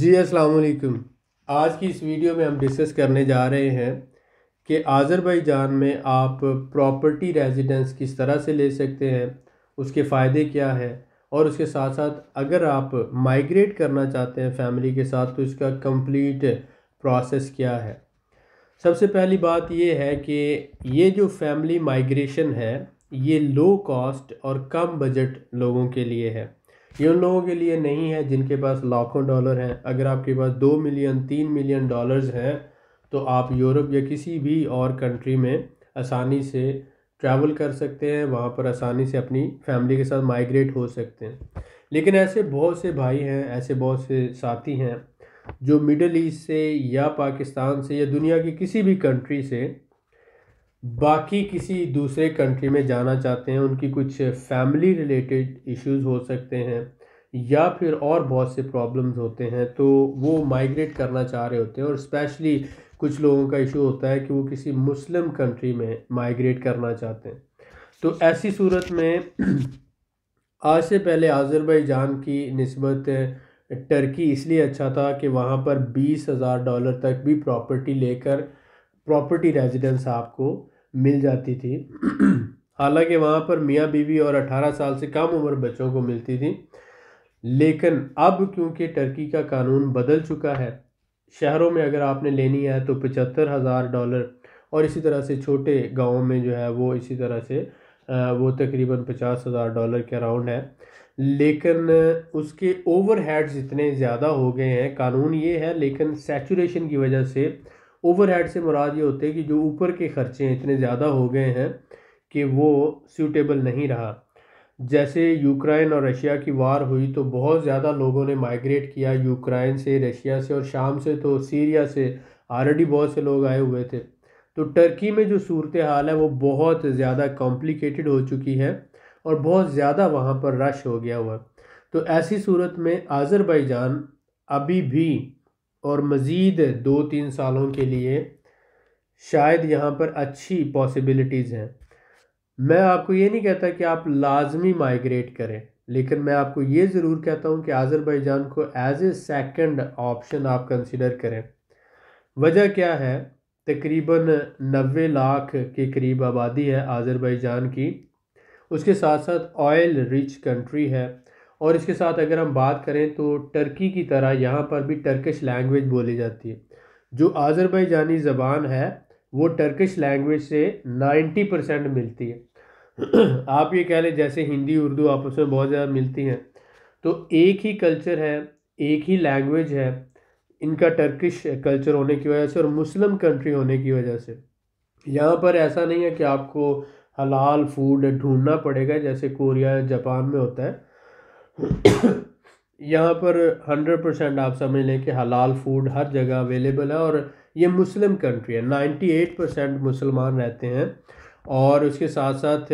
जी अस्सलाम आज की इस वीडियो में हम डिस्कस करने जा रहे हैं कि आज़रबाईजान में आप प्रॉपर्टी रेजिडेंस किस तरह से ले सकते हैं उसके फ़ायदे क्या है और उसके साथ साथ अगर आप माइग्रेट करना चाहते हैं फैमिली के साथ तो इसका कंप्लीट प्रोसेस क्या है सबसे पहली बात ये है कि ये जो फैमिली माइग्रेशन है ये लो कॉस्ट और कम बजट लोगों के लिए है ये उन लोगों के लिए नहीं है जिनके पास लाखों डॉलर हैं अगर आपके पास दो मिलियन तीन मिलियन डॉलर्स हैं तो आप यूरोप या किसी भी और कंट्री में आसानी से ट्रैवल कर सकते हैं वहाँ पर आसानी से अपनी फैमिली के साथ माइग्रेट हो सकते हैं लेकिन ऐसे बहुत से भाई हैं ऐसे बहुत से साथी हैं जो मिडल ईस्ट से या पाकिस्तान से या दुनिया की किसी भी कंट्री से बाकी किसी दूसरे कंट्री में जाना चाहते हैं उनकी कुछ फैमिली रिलेटेड इश्यूज हो सकते हैं या फिर और बहुत से प्रॉब्लम्स होते हैं तो वो माइग्रेट करना चाह रहे होते हैं और स्पेशली कुछ लोगों का इशू होता है कि वो किसी मुस्लिम कंट्री में माइग्रेट करना चाहते हैं तो ऐसी सूरत में आज से पहले आज़रबाईजान की नस्बत टर्की इसलिए अच्छा था कि वहाँ पर बीस हज़ार डॉलर तक भी प्रॉपर्टी लेकर प्रॉपर्टी रेजिडेंस आपको मिल जाती थी हालांकि वहाँ पर मियाँ बीवी और 18 साल से कम उम्र बच्चों को मिलती थी लेकिन अब क्योंकि टर्की का कानून बदल चुका है शहरों में अगर आपने लेनी है तो पचहत्तर हज़ार डॉलर और इसी तरह से छोटे गाँव में जो है वो इसी तरह से वो तकरीबन पचास हज़ार डॉलर के अराउंड है लेकिन उसके ओवर हेड्स इतने ज़्यादा हो गए हैं कानून ये है लेकिन सेचुरेशन की वजह से ओवरहेड से मुराद ये होते हैं कि जो ऊपर के खर्चे इतने ज़्यादा हो गए हैं कि वो सूटेबल नहीं रहा जैसे यूक्रेन और रशिया की वार हुई तो बहुत ज़्यादा लोगों ने माइग्रेट किया यूक्रेन से रशिया से और शाम से तो सीरिया से ऑलरेडी बहुत से लोग आए हुए थे तो टर्की में जो सूरत हाल है वो बहुत ज़्यादा कॉम्प्लिकेटेड हो चुकी है और बहुत ज़्यादा वहाँ पर रश हो गया हुआ तो ऐसी सूरत में आज़रबाईजान अभी भी और मज़ीद दो तीन सालों के लिए शायद यहाँ पर अच्छी पॉसिबिलिटीज़ हैं मैं आपको ये नहीं कहता कि आप लाजमी माइग्रेट करें लेकिन मैं आपको ये ज़रूर कहता हूँ कि आज़रबाईजान को एज़ ए सेकंड ऑप्शन आप कंसिडर करें वजह क्या है तकरीबन नबे लाख के करीब आबादी है आज़रबाईजान की उसके साथ साथ ऑयल रिच कंट्री है और इसके साथ अगर हम बात करें तो टर्की की तरह यहाँ पर भी टर्किश लैंग्वेज बोली जाती है जो जानी ज़बान है वो टर्किश लैंग्वेज से नाइन्टी परसेंट मिलती है आप ये कह लें जैसे हिंदी उर्दू आपस में बहुत ज़्यादा मिलती हैं तो एक ही कल्चर है एक ही लैंग्वेज है इनका टर्किश कल्चर होने की वजह से और मुस्लिम कंट्री होने की वजह से यहाँ पर ऐसा नहीं है कि आपको हलाल फूड ढूंढना पड़ेगा जैसे कोरिया जापान में होता है यहाँ पर हंड्रेड परसेंट आप समझ लें कि हलाल फूड हर जगह अवेलेबल है और ये मुस्लिम कंट्री है नाइन्टी एट परसेंट मुसलमान रहते हैं और उसके साथ साथ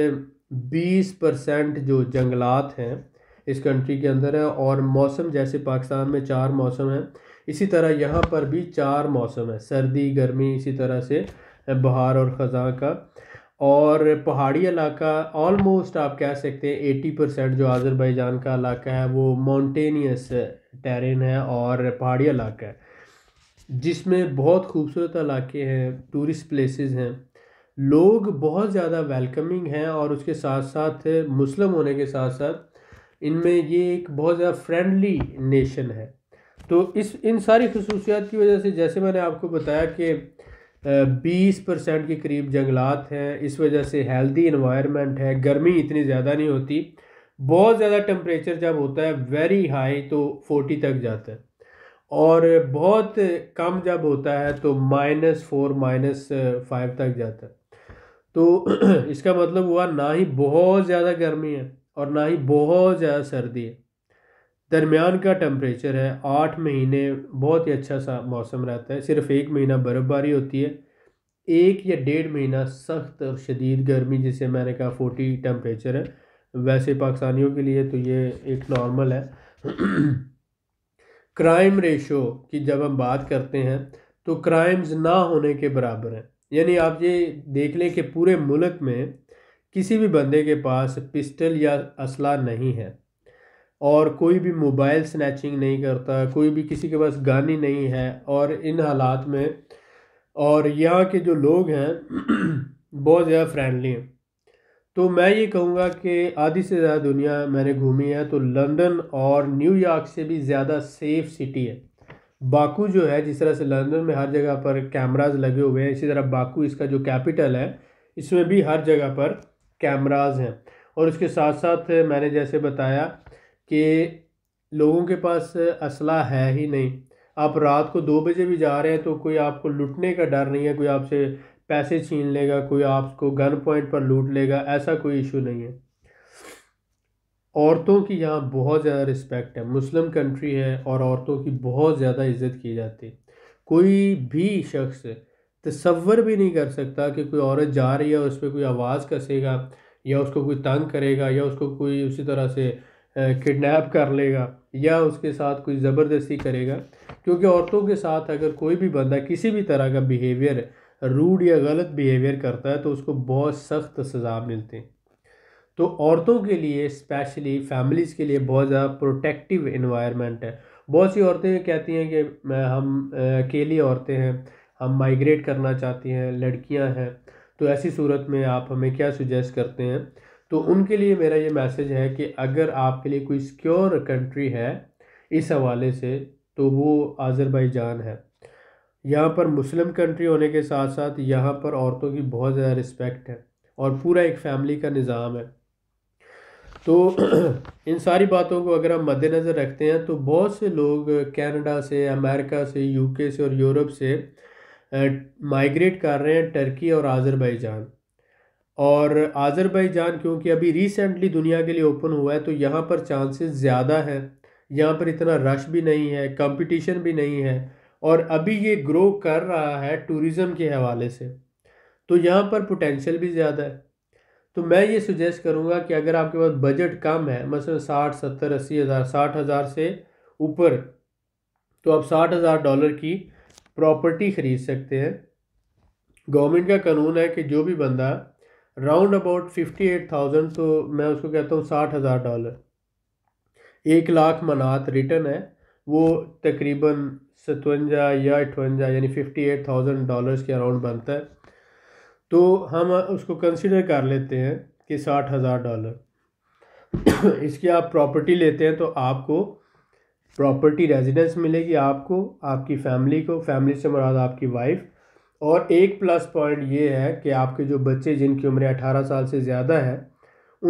बीस परसेंट जो जंगलात हैं इस कंट्री के अंदर है और मौसम जैसे पाकिस्तान में चार मौसम हैं इसी तरह यहाँ पर भी चार मौसम है सर्दी गर्मी इसी तरह से बहार और ख़ज़ा का और पहाड़ी इलाका ऑलमोस्ट आप कह सकते हैं एटी परसेंट जो आज़रबाईजान का इलाका है वो माउंटेनियस टेरेन है और पहाड़ी इलाका है जिसमें बहुत खूबसूरत इलाके हैं टूरिस्ट प्लेसेस हैं लोग बहुत ज़्यादा वेलकमिंग हैं और उसके साथ साथ मुस्लिम होने के साथ साथ इनमें ये एक बहुत ज़्यादा फ्रेंडली नेशन है तो इस इन सारी खसूसियात की वजह से जैसे मैंने आपको बताया कि बीस परसेंट के करीब जंगलात हैं इस वजह से हेल्दी इन्वायरमेंट है गर्मी इतनी ज़्यादा नहीं होती बहुत ज़्यादा टम्परेचर जब होता है वेरी हाई तो फोर्टी तक जाता है और बहुत कम जब होता है तो माइनस फोर माइनस फाइव तक जाता है तो इसका मतलब हुआ ना ही बहुत ज़्यादा गर्मी है और ना ही बहुत ज़्यादा सर्दी है दरमियान का टेम्परेचर है आठ महीने बहुत ही अच्छा सा मौसम रहता है सिर्फ एक महीना बर्फ़बारी होती है एक या डेढ़ महीना सख्त और शदीद गर्मी जिसे मैंने कहा फोर्टी टेम्परेचर है वैसे पाकिस्तानियों के लिए तो ये एक नॉर्मल है क्राइम रेशो की जब हम बात करते हैं तो क्राइम्स ना होने के बराबर हैं यानी आप ये देख लें कि पूरे मुल्क में किसी भी बंदे के पास पिस्टल या असला नहीं है और कोई भी मोबाइल स्नैचिंग नहीं करता कोई भी किसी के पास गानी नहीं है और इन हालात में और यहाँ के जो लोग हैं बहुत ज़्यादा फ्रेंडली हैं तो मैं ये कहूँगा कि आधी से ज़्यादा दुनिया मैंने घूमी है तो लंदन और न्यूयॉर्क से भी ज़्यादा सेफ सिटी है बाकू जो है जिस तरह से लंदन में हर जगह पर कैमराज लगे हुए हैं इसी तरह बाकू इसका जो कैपिटल है इसमें भी हर जगह पर कैमराज हैं और उसके साथ साथ मैंने जैसे बताया कि लोगों के पास असला है ही नहीं आप रात को दो बजे भी जा रहे हैं तो कोई आपको लुटने का डर नहीं है कोई आपसे पैसे छीन लेगा कोई आपको गन पॉइंट पर लूट लेगा ऐसा कोई इशू नहीं है औरतों की यहाँ बहुत ज़्यादा रिस्पेक्ट है मुस्लिम कंट्री है और औरतों की बहुत ज़्यादा इज्जत की जाती है कोई भी शख्स तस्वर भी नहीं कर सकता कि कोई औरत जा रही है उस पर कोई आवाज़ कसेगा या उसको कोई तंग करेगा या उसको कोई उसी तरह से किडनैप कर लेगा या उसके साथ कोई ज़बरदस्ती करेगा क्योंकि औरतों के साथ अगर कोई भी बंदा किसी भी तरह का बिहेवियर रूड या गलत बिहेवियर करता है तो उसको बहुत सख्त सज़ा मिलती है तो औरतों के लिए स्पेशली फैमिलीज़ के लिए बहुत ज़्यादा प्रोटेक्टिव इन्वायरमेंट है बहुत सी औरतें कहती हैं कि हम अकेली औरतें हैं हम माइग्रेट करना चाहती हैं लड़कियां हैं तो ऐसी सूरत में आप हमें क्या सुजेस्ट करते हैं तो हम्म। उनके लिए मेरा ये मैसेज है कि अगर आपके लिए कोई सिक्योर कंट्री है इस हवाले से तो वो आज़रबाईजान है यहाँ पर मुस्लिम कंट्री होने के साथ साथ यहाँ पर औरतों की बहुत ज़्यादा रिस्पेक्ट है और पूरा एक फैमिली का निज़ाम है तो इन सारी बातों को अगर हम मद्देनज़र रखते हैं तो बहुत से लोग कनाडा से अमेरिका से यूके से और यूरोप से माइग्रेट कर रहे हैं टर्की और आज़रबाईजान और आज़रबाईजान क्योंकि अभी रिसेंटली दुनिया के लिए ओपन हुआ है तो यहाँ पर चांसेस ज़्यादा हैं यहाँ पर इतना रश भी नहीं है कंपटीशन भी नहीं है और अभी ये ग्रो कर रहा है टूरिज़म के हवाले से तो यहाँ पर पोटेंशियल भी ज़्यादा है तो मैं ये सुजेस्ट करूँगा कि अगर आपके पास बजट कम है मसलन साठ सत्तर अस्सी हज़ार साठ हज़ार से ऊपर तो आप साठ हज़ार डॉलर की प्रॉपर्टी ख़रीद सकते हैं गवर्नमेंट का कानून है कि जो भी बंदा round about fifty eight thousand तो मैं उसको कहता हूँ साठ हज़ार डॉलर एक लाख मनात रिटर्न है वो तकरीबन सतवंजा या अठवंजा यानी फिफ्टी एट थाउजेंड डॉलर्स के अराउंड बनता है तो हम उसको कंसिडर कर लेते हैं कि साठ हज़ार डॉलर इसकी आप प्रॉपर्टी लेते हैं तो आपको प्रॉपर्टी रेजिडेंस मिलेगी आपको आपकी फैमिली को फैमिली से मुराद आपकी वाइफ और एक प्लस पॉइंट ये है कि आपके जो बच्चे जिनकी उम्र 18 साल से ज़्यादा है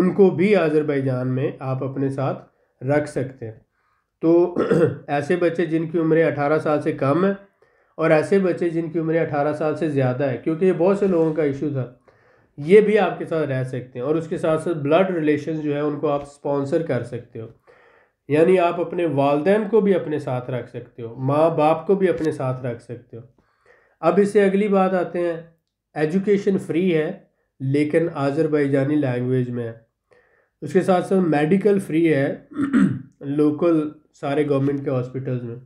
उनको भी आज़रबाईजान में आप अपने साथ रख सकते हैं तो ऐसे बच्चे जिनकी उम्र 18 साल से कम है और ऐसे बच्चे जिनकी उम्र 18 साल से ज़्यादा है क्योंकि ये बहुत से लोगों का इशू था ये भी आपके साथ रह सकते हैं और उसके साथ साथ ब्लड रिलेशन जो है उनको आप स्पॉन्सर कर सकते हो यानी आप अपने वालदेन को भी अपने साथ रख सकते हो माँ बाप को भी अपने साथ रख सकते हो अब इससे अगली बात आते हैं एजुकेशन फ्री है लेकिन आज़रबाईजानी लैंग्वेज में है उसके साथ साथ मेडिकल फ्री है लोकल सारे गवर्नमेंट के हॉस्पिटल्स में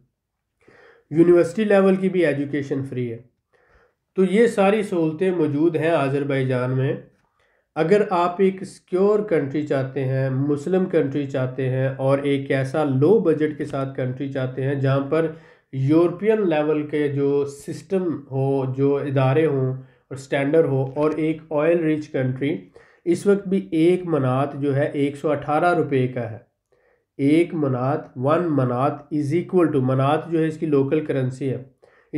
यूनिवर्सिटी लेवल की भी एजुकेशन फ्री है तो ये सारी सहूलतें मौजूद हैं आज़रबाईजान में अगर आप एक सिक्योर कंट्री चाहते हैं मुस्लिम कंट्री चाहते हैं और एक ऐसा लो बजट के साथ कंट्री चाहते हैं जहाँ पर यूरोपियन लेवल के जो सिस्टम हो जो इदारे हों और स्टैंडर्ड हो और एक ऑयल रिच कंट्री इस वक्त भी एक मनात जो है एक सौ अठारह रुपये का है एक मनात वन मनात इज़ इक्वल टू मनात जो है इसकी लोकल करेंसी है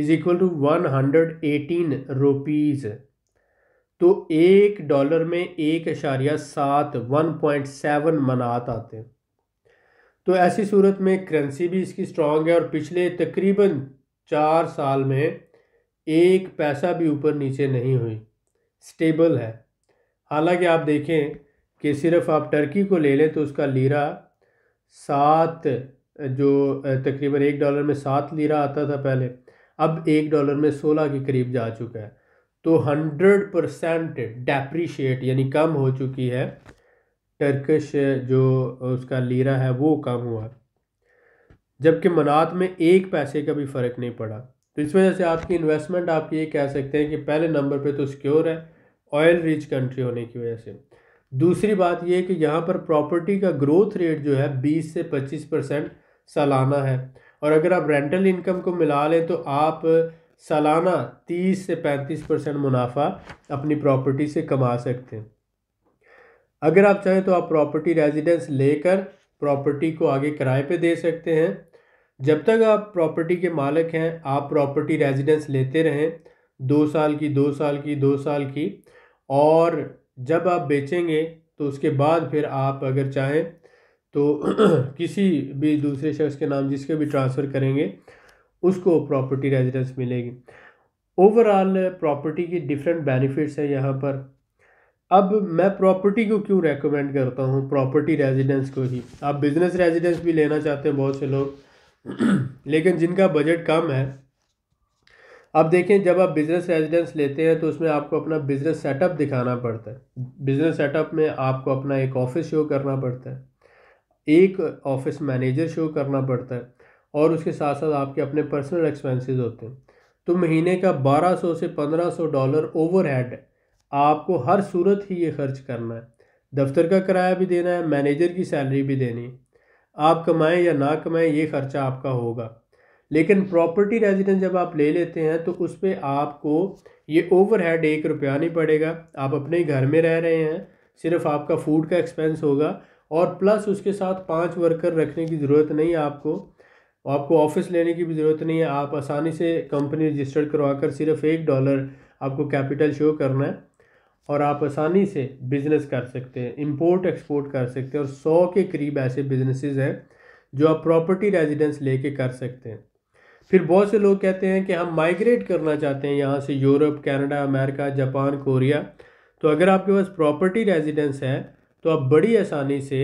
is equal to one hundred eighteen rupees तो एक डॉलर में एक अशारिया सात वन पॉइंट सेवन मनात आते हैं तो ऐसी सूरत में करेंसी भी इसकी स्ट्रांग है और पिछले तकरीबन चार साल में एक पैसा भी ऊपर नीचे नहीं हुई स्टेबल है हालांकि आप देखें कि सिर्फ आप टर्की को ले लें तो उसका लीरा सात जो तकरीबन एक डॉलर में सात लीरा आता था पहले अब एक डॉलर में सोलह के करीब जा चुका है तो हंड्रेड परसेंट डेप्रीशिएट यानी कम हो चुकी है टर्कश जो उसका लीरा है वो कम हुआ जबकि मनात में एक पैसे का भी फ़र्क नहीं पड़ा तो इस वजह से आपकी इन्वेस्टमेंट आप ये कह सकते हैं कि पहले नंबर पे तो सिक्योर है ऑयल रिच कंट्री होने की वजह से दूसरी बात ये कि यहाँ पर प्रॉपर्टी का ग्रोथ रेट जो है 20 से 25 परसेंट सालाना है और अगर आप रेंटल इनकम को मिला लें तो आप सालाना 30 से 35 परसेंट मुनाफा अपनी प्रॉपर्टी से कमा सकते हैं अगर आप चाहें तो आप प्रॉपर्टी रेजिडेंस लेकर प्रॉपर्टी को आगे किराए पे दे सकते हैं जब तक आप प्रॉपर्टी के मालिक हैं आप प्रॉपर्टी रेजिडेंस लेते रहें दो साल की दो साल की दो साल की और जब आप बेचेंगे तो उसके बाद फिर आप अगर चाहें तो किसी भी दूसरे शख्स के नाम जिसके भी ट्रांसफ़र करेंगे उसको प्रॉपर्टी रेजिडेंस मिलेगी ओवरऑल प्रॉपर्टी की डिफरेंट बेनिफिट्स हैं यहाँ पर अब मैं प्रॉपर्टी को क्यों रेकमेंड करता हूँ प्रॉपर्टी रेजिडेंस को ही आप बिजनेस रेजिडेंस भी लेना चाहते हैं बहुत से लोग लेकिन जिनका बजट कम है अब देखें जब आप बिज़नेस रेजिडेंस लेते हैं तो उसमें आपको अपना बिज़नेस सेटअप दिखाना पड़ता है बिज़नेस सेटअप में आपको अपना एक ऑफिस शो करना पड़ता है एक ऑफिस मैनेजर शो करना पड़ता है और उसके साथ साथ आपके अपने पर्सनल एक्सपेंसेस होते हैं तो महीने का 1200 से 1500 डॉलर ओवरहेड आपको हर सूरत ही ये खर्च करना है दफ्तर का किराया भी देना है मैनेजर की सैलरी भी देनी आप कमाएं या ना कमाएं ये खर्चा आपका होगा लेकिन प्रॉपर्टी रेजिडेंस जब आप ले लेते हैं तो उस पर आपको ये ओवर हैड एक रुपया नहीं पड़ेगा आप अपने घर में रह रहे हैं सिर्फ आपका फूड का एक्सपेंस होगा और प्लस उसके साथ पांच वर्कर रखने की ज़रूरत नहीं है आपको आपको ऑफिस लेने की भी ज़रूरत नहीं है आप आसानी से कंपनी रजिस्टर्ड करवा कर सिर्फ एक डॉलर आपको कैपिटल शो करना है और आप आसानी से बिज़नेस कर सकते हैं इंपोर्ट एक्सपोर्ट कर सकते हैं और सौ के करीब ऐसे बिजनेसेस हैं जो आप प्रॉपर्टी रेजिडेंस लेके कर सकते हैं फिर बहुत से लोग कहते हैं कि हम माइग्रेट करना चाहते हैं यहाँ से Europe Canada America Japan Korea तो अगर आपके पास प्रॉपर्टी रेजिडेंस है तो आप बड़ी आसानी से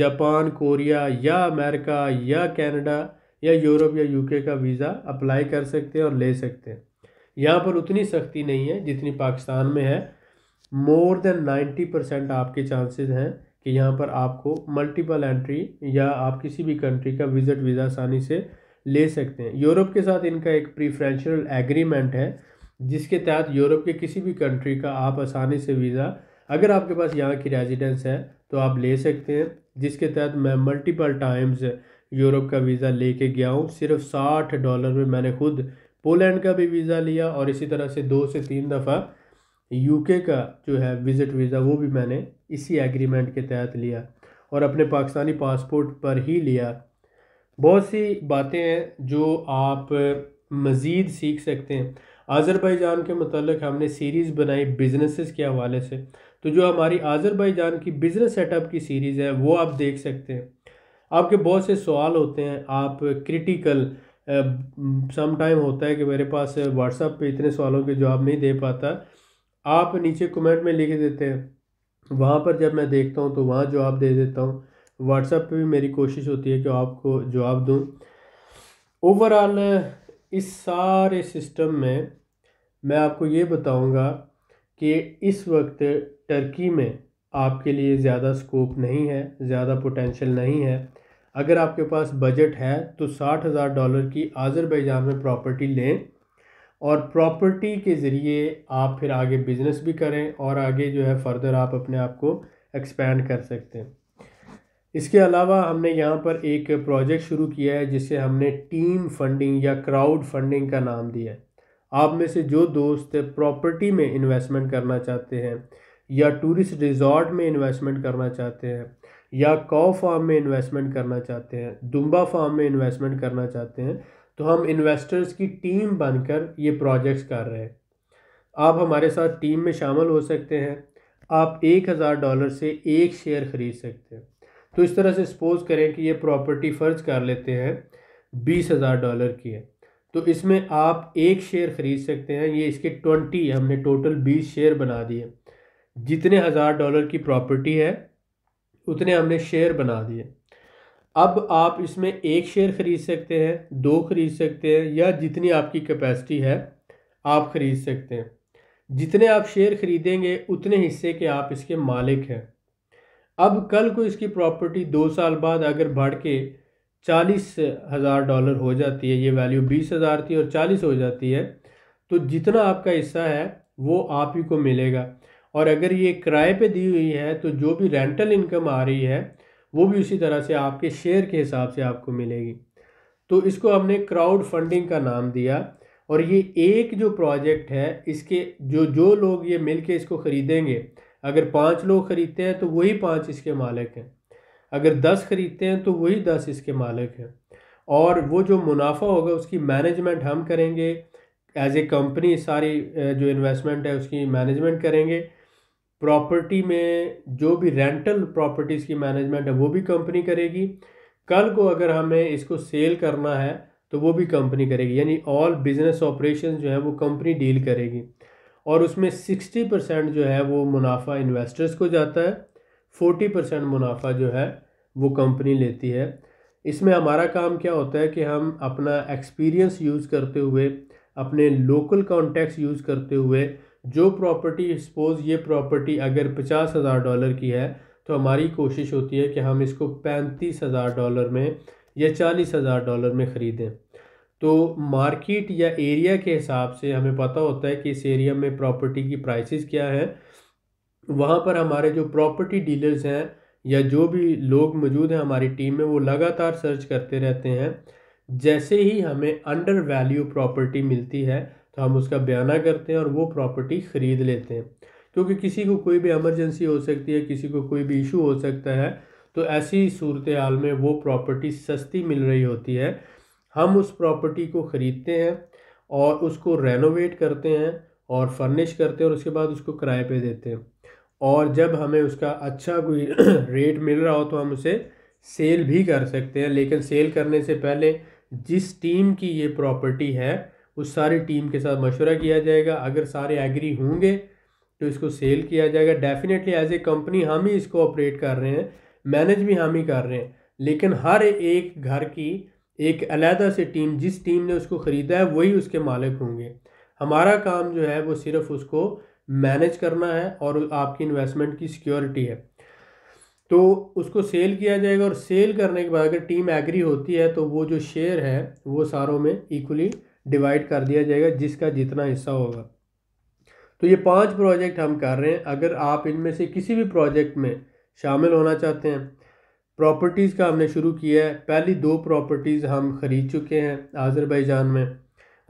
जापान कोरिया या अमेरिका या कनाडा या यूरोप या यूके का वीज़ा अप्लाई कर सकते हैं और ले सकते हैं यहाँ पर उतनी सख्ती नहीं है जितनी पाकिस्तान में है मोर देन नाइन्टी परसेंट आपके चांसेस हैं कि यहाँ पर आपको मल्टीपल एंट्री या आप किसी भी कंट्री का विजिट वीज़ा आसानी से ले सकते हैं यूरोप के साथ इनका एक प्रीफ्रेंशियल एग्रीमेंट है जिसके तहत यूरोप के किसी भी कंट्री का आप आसानी से वीज़ा अगर आपके पास यहाँ की रेजिडेंस है तो आप ले सकते हैं जिसके तहत मैं मल्टीपल टाइम्स यूरोप का वीज़ा लेके गया हूँ सिर्फ साठ डॉलर में मैंने खुद पोलैंड का भी वीज़ा लिया और इसी तरह से दो से तीन दफ़ा यूके का जो है विज़िट वीज़ा वो भी मैंने इसी एग्रीमेंट के तहत लिया और अपने पाकिस्तानी पासपोर्ट पर ही लिया बहुत सी बातें हैं जो आप मज़ीद सीख सकते हैं आज़रबाईजान के मतलब हमने सीरीज़ बनाई बिजनेसेस के हवाले से तो जो हमारी आज़रबाईजान की बिज़नेस सेटअप की सीरीज़ है वो आप देख सकते हैं आपके बहुत से सवाल होते हैं आप क्रिटिकल सम टाइम होता है कि मेरे पास व्हाट्सअप पे इतने सवालों के जवाब नहीं दे पाता आप नीचे कमेंट में लिख देते हैं वहाँ पर जब मैं देखता हूँ तो वहाँ जवाब दे देता हूँ व्हाट्सएप पे भी मेरी कोशिश होती है कि आपको जवाब दूँ ओवरऑल इस सारे सिस्टम में मैं आपको ये बताऊँगा कि इस वक्त टर्की में आपके लिए ज़्यादा स्कोप नहीं है ज़्यादा पोटेंशियल नहीं है अगर आपके पास बजट है तो साठ हज़ार डॉलर की आज़रबैजान में प्रॉपर्टी लें और प्रॉपर्टी के ज़रिए आप फिर आगे बिजनेस भी करें और आगे जो है फर्दर आप अपने आप को एक्सपेंड कर सकते हैं इसके अलावा हमने यहाँ पर एक प्रोजेक्ट शुरू किया है जिसे हमने टीम फंडिंग या क्राउड फंडिंग का नाम दिया है आप में से जो दोस्त प्रॉपर्टी में इन्वेस्टमेंट करना चाहते हैं या टूरिस्ट रिजॉर्ट में इन्वेस्टमेंट करना चाहते हैं या कॉ फार्म में इन्वेस्टमेंट करना चाहते हैं दुम्बा फार्म में इन्वेस्टमेंट करना चाहते हैं तो हम इन्वेस्टर्स की टीम बनकर ये प्रोजेक्ट्स कर रहे हैं आप हमारे साथ टीम में शामिल हो सकते हैं आप एक हज़ार डॉलर से एक शेयर ख़रीद सकते हैं तो इस तरह से सपोज़ करें कि ये प्रॉपर्टी फ़र्ज कर लेते हैं बीस हज़ार डॉलर की है तो इसमें आप एक शेयर ख़रीद सकते हैं ये इसके ट्वेंटी हमने टोटल बीस शेयर बना दिए जितने हज़ार डॉलर की प्रॉपर्टी है उतने हमने शेयर बना दिए अब आप इसमें एक शेयर ख़रीद सकते हैं दो ख़रीद सकते हैं या जितनी आपकी कैपेसिटी है आप ख़रीद सकते हैं जितने आप शेयर ख़रीदेंगे उतने हिस्से के आप इसके मालिक हैं अब कल को इसकी प्रॉपर्टी दो साल बाद अगर बढ़ के चालीस हज़ार डॉलर हो जाती है ये वैल्यू बीस हज़ार थी और चालीस हो जाती है तो जितना आपका हिस्सा है वो आप ही को मिलेगा और अगर ये किराए पे दी हुई है तो जो भी रेंटल इनकम आ रही है वो भी उसी तरह से आपके शेयर के हिसाब से आपको मिलेगी तो इसको हमने क्राउड फंडिंग का नाम दिया और ये एक जो प्रोजेक्ट है इसके जो जो लोग ये मिल के इसको ख़रीदेंगे अगर पाँच लोग ख़रीदते हैं तो वही पाँच इसके मालिक हैं अगर दस ख़रीदते हैं तो वही दस इसके मालिक हैं और वो जो मुनाफा होगा उसकी मैनेजमेंट हम करेंगे एज ए कंपनी सारी जो इन्वेस्टमेंट है उसकी मैनेजमेंट करेंगे प्रॉपर्टी में जो भी रेंटल प्रॉपर्टीज़ की मैनेजमेंट है वो भी कंपनी करेगी कल को अगर हमें इसको सेल करना है तो वो भी कंपनी करेगी यानी ऑल बिजनेस ऑपरेशन जो है वो कंपनी डील करेगी और उसमें सिक्सटी परसेंट जो है वो मुनाफा इन्वेस्टर्स को जाता है फोर्टी परसेंट मुनाफा जो है वो कंपनी लेती है इसमें हमारा काम क्या होता है कि हम अपना एक्सपीरियंस यूज़ करते हुए अपने लोकल कॉन्टैक्ट्स यूज़ करते हुए जो प्रॉपर्टी सपोज़ ये प्रॉपर्टी अगर पचास हज़ार डॉलर की है तो हमारी कोशिश होती है कि हम इसको पैंतीस हज़ार डॉलर में या चालीस हज़ार डॉलर में ख़रीदें तो मार्केट या एरिया के हिसाब से हमें पता होता है कि इस एरिया में प्रॉपर्टी की प्राइसेस क्या हैं वहाँ पर हमारे जो प्रॉपर्टी डीलर्स हैं या जो भी लोग मौजूद हैं हमारी टीम में वो लगातार सर्च करते रहते हैं जैसे ही हमें अंडर वैल्यू प्रॉपर्टी मिलती है तो हम उसका बयाना करते हैं और वो प्रॉपर्टी ख़रीद लेते हैं क्योंकि किसी को कोई भी एमरजेंसी हो सकती है किसी को कोई भी इशू हो सकता है तो ऐसी सूरत हाल में वो प्रॉपर्टी सस्ती मिल रही होती है हम उस प्रॉपर्टी को ख़रीदते हैं और उसको रेनोवेट करते हैं और फर्निश करते हैं और उसके बाद उसको किराए पे देते हैं और जब हमें उसका अच्छा कोई रेट मिल रहा हो तो हम उसे सेल भी कर सकते हैं लेकिन सेल करने से पहले जिस टीम की ये प्रॉपर्टी है उस सारी टीम के साथ मशवरा किया जाएगा अगर सारे एग्री होंगे तो इसको सेल किया जाएगा डेफिनेटली एज ए कंपनी हम ही इसको ऑपरेट कर रहे हैं मैनेज भी हम ही कर रहे हैं लेकिन हर एक घर की एक अलहदा से टीम जिस टीम ने उसको ख़रीदा है वही उसके मालिक होंगे हमारा काम जो है वो सिर्फ उसको मैनेज करना है और आपकी इन्वेस्टमेंट की सिक्योरिटी है तो उसको सेल किया जाएगा और सेल करने के बाद अगर टीम एग्री होती है तो वो जो शेयर है वो सारों में इक्वली डिवाइड कर दिया जाएगा जिसका जितना हिस्सा होगा तो ये पांच प्रोजेक्ट हम कर रहे हैं अगर आप इनमें से किसी भी प्रोजेक्ट में शामिल होना चाहते हैं प्रॉपर्टीज़ का हमने शुरू किया है पहली दो प्रॉपर्टीज़ हम ख़रीद चुके हैं आज़रबाईजान में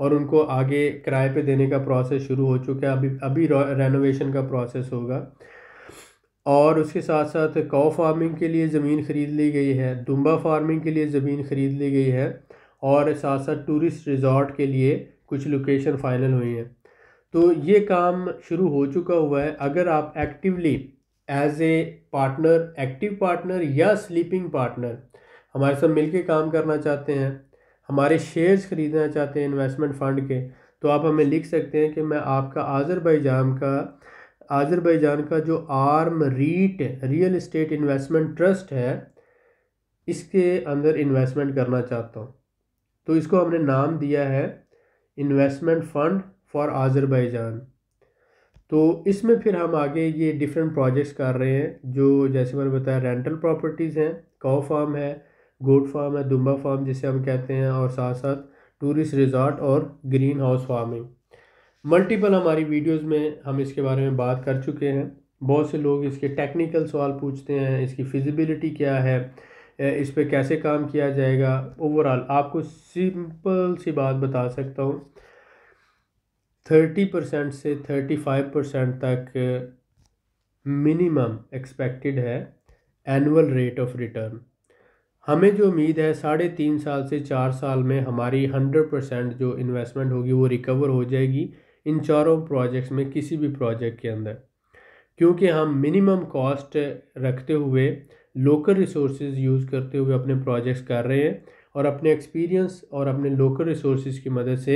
और उनको आगे किराए पे देने का प्रोसेस शुरू हो चुका है अभी अभी रेनोवेशन का प्रोसेस होगा और उसके साथ साथ काओ फार्मिंग के लिए ज़मीन ख़रीद ली गई है दुम्बा फार्मिंग के लिए ज़मीन ख़रीद ली गई है और साथ साथ टूरिस्ट रिज़ॉर्ट के लिए कुछ लोकेशन फ़ाइनल हुई हैं तो ये काम शुरू हो चुका हुआ है अगर आप actively as a partner active partner या स्लीपिंग पार्टनर हमारे साथ मिलके काम करना चाहते हैं हमारे शेयर्स ख़रीदना चाहते हैं इन्वेस्टमेंट फ़ंड के तो आप हमें लिख सकते हैं कि मैं आपका जान का जान का जो आर्म REIT real estate investment trust है इसके अंदर इन्वेस्टमेंट करना चाहता हूँ तो इसको हमने नाम दिया है इन्वेस्टमेंट फंड फॉर आज़रबाईजान तो इसमें फिर हम आगे ये डिफरेंट प्रोजेक्ट्स कर रहे हैं जो जैसे मैंने बताया रेंटल प्रॉपर्टीज़ हैं काउ फार्म है गोट फार्म है दुम्बा फार्म जिसे हम कहते हैं और साथ साथ टूरिस्ट रिजॉर्ट और ग्रीन हाउस फार्मिंग मल्टीपल हमारी वीडियोस में हम इसके बारे में बात कर चुके हैं बहुत से लोग इसके टेक्निकल सवाल पूछते हैं इसकी फिजिबिलिटी क्या है इस पर कैसे काम किया जाएगा ओवरऑल आपको सिंपल सी बात बता सकता हूँ थर्टी परसेंट से थर्टी फाइव परसेंट तक मिनिमम एक्सपेक्टेड है एनुअल रेट ऑफ रिटर्न हमें जो उम्मीद है साढ़े तीन साल से चार साल में हमारी हंड्रेड परसेंट जो इन्वेस्टमेंट होगी वो रिकवर हो जाएगी इन चारों प्रोजेक्ट्स में किसी भी प्रोजेक्ट के अंदर क्योंकि हम मिनिमम कॉस्ट रखते हुए लोकल रिसोर्स यूज़ करते हुए अपने प्रोजेक्ट्स कर रहे हैं और अपने एक्सपीरियंस और अपने लोकल रिसोर्स की मदद से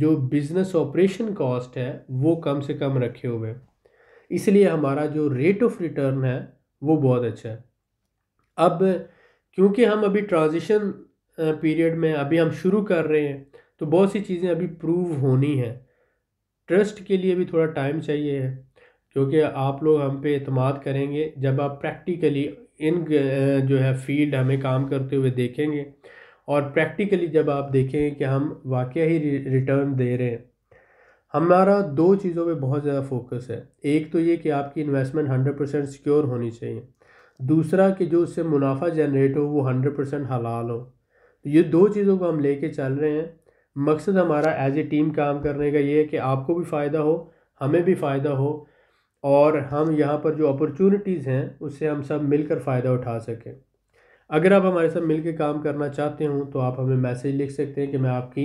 जो बिज़नेस ऑपरेशन कॉस्ट है वो कम से कम रखे हुए इसलिए हमारा जो रेट ऑफ रिटर्न है वो बहुत अच्छा है अब क्योंकि हम अभी ट्रांजिशन पीरियड में अभी हम शुरू कर रहे हैं तो बहुत सी चीज़ें अभी प्रूव होनी हैं ट्रस्ट के लिए भी थोड़ा टाइम चाहिए है क्योंकि आप लोग हम पे अतमाद करेंगे जब आप प्रैक्टिकली इन जो है फील्ड हमें काम करते हुए देखेंगे और प्रैक्टिकली जब आप देखें कि हम वाक़ ही रिटर्न दे रहे हैं हमारा दो चीज़ों पे बहुत ज़्यादा फोकस है एक तो ये कि आपकी इन्वेस्टमेंट हंड्रेड परसेंट सिक्योर होनी चाहिए दूसरा कि जो उससे मुनाफा जनरेट हो वो हंड्रेड परसेंट हलाल हो तो ये दो चीज़ों को हम लेके चल रहे हैं मकसद हमारा एज ए टीम काम करने का ये है कि आपको भी फ़ायदा हो हमें भी फ़ायदा हो और हम यहाँ पर जो अपॉर्चुनिटीज़ हैं उससे हम सब मिलकर फ़ायदा उठा सकें अगर आप हमारे साथ मिलकर काम करना चाहते हो तो आप हमें मैसेज लिख सकते हैं कि मैं आपकी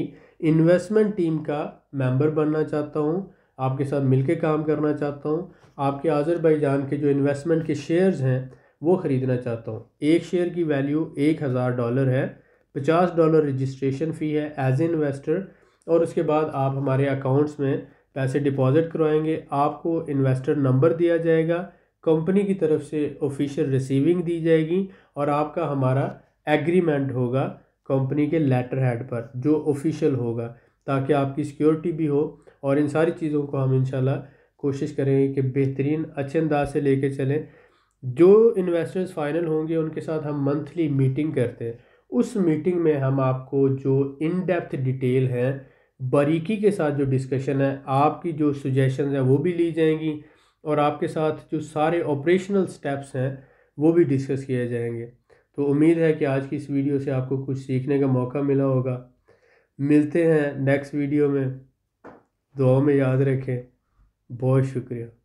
इन्वेस्टमेंट टीम का मेंबर बनना चाहता हूँ आपके साथ मिलकर काम करना चाहता हूँ आपके आज़रबाईजान के जो इन्वेस्टमेंट के शेयर्स हैं वो ख़रीदना चाहता हूँ एक शेयर की वैल्यू एक हज़ार डॉलर है पचास डॉलर रजिस्ट्रेशन फ़ी है एज इन्वेस्टर और उसके बाद आप हमारे अकाउंट्स में पैसे डिपॉजिट करवाएंगे आपको इन्वेस्टर नंबर दिया जाएगा कंपनी की तरफ से ऑफिशियल रिसीविंग दी जाएगी और आपका हमारा एग्रीमेंट होगा कंपनी के लेटर हेड पर जो ऑफिशियल होगा ताकि आपकी सिक्योरिटी भी हो और इन सारी चीज़ों को हम इंशाल्लाह कोशिश करेंगे कि बेहतरीन अच्छे अंदाज से लेके चलें जो इन्वेस्टर्स फाइनल होंगे उनके साथ हम मंथली मीटिंग करते हैं उस मीटिंग में हम आपको जो इन डेप्थ डिटेल हैं बारीकी के साथ जो डिस्कशन है आपकी जो सुजेशन है वो भी ली जाएंगी और आपके साथ जो सारे ऑपरेशनल स्टेप्स हैं वो भी डिस्कस किए जाएंगे तो उम्मीद है कि आज की इस वीडियो से आपको कुछ सीखने का मौका मिला होगा मिलते हैं नेक्स्ट वीडियो में दुआओं में याद रखें बहुत शुक्रिया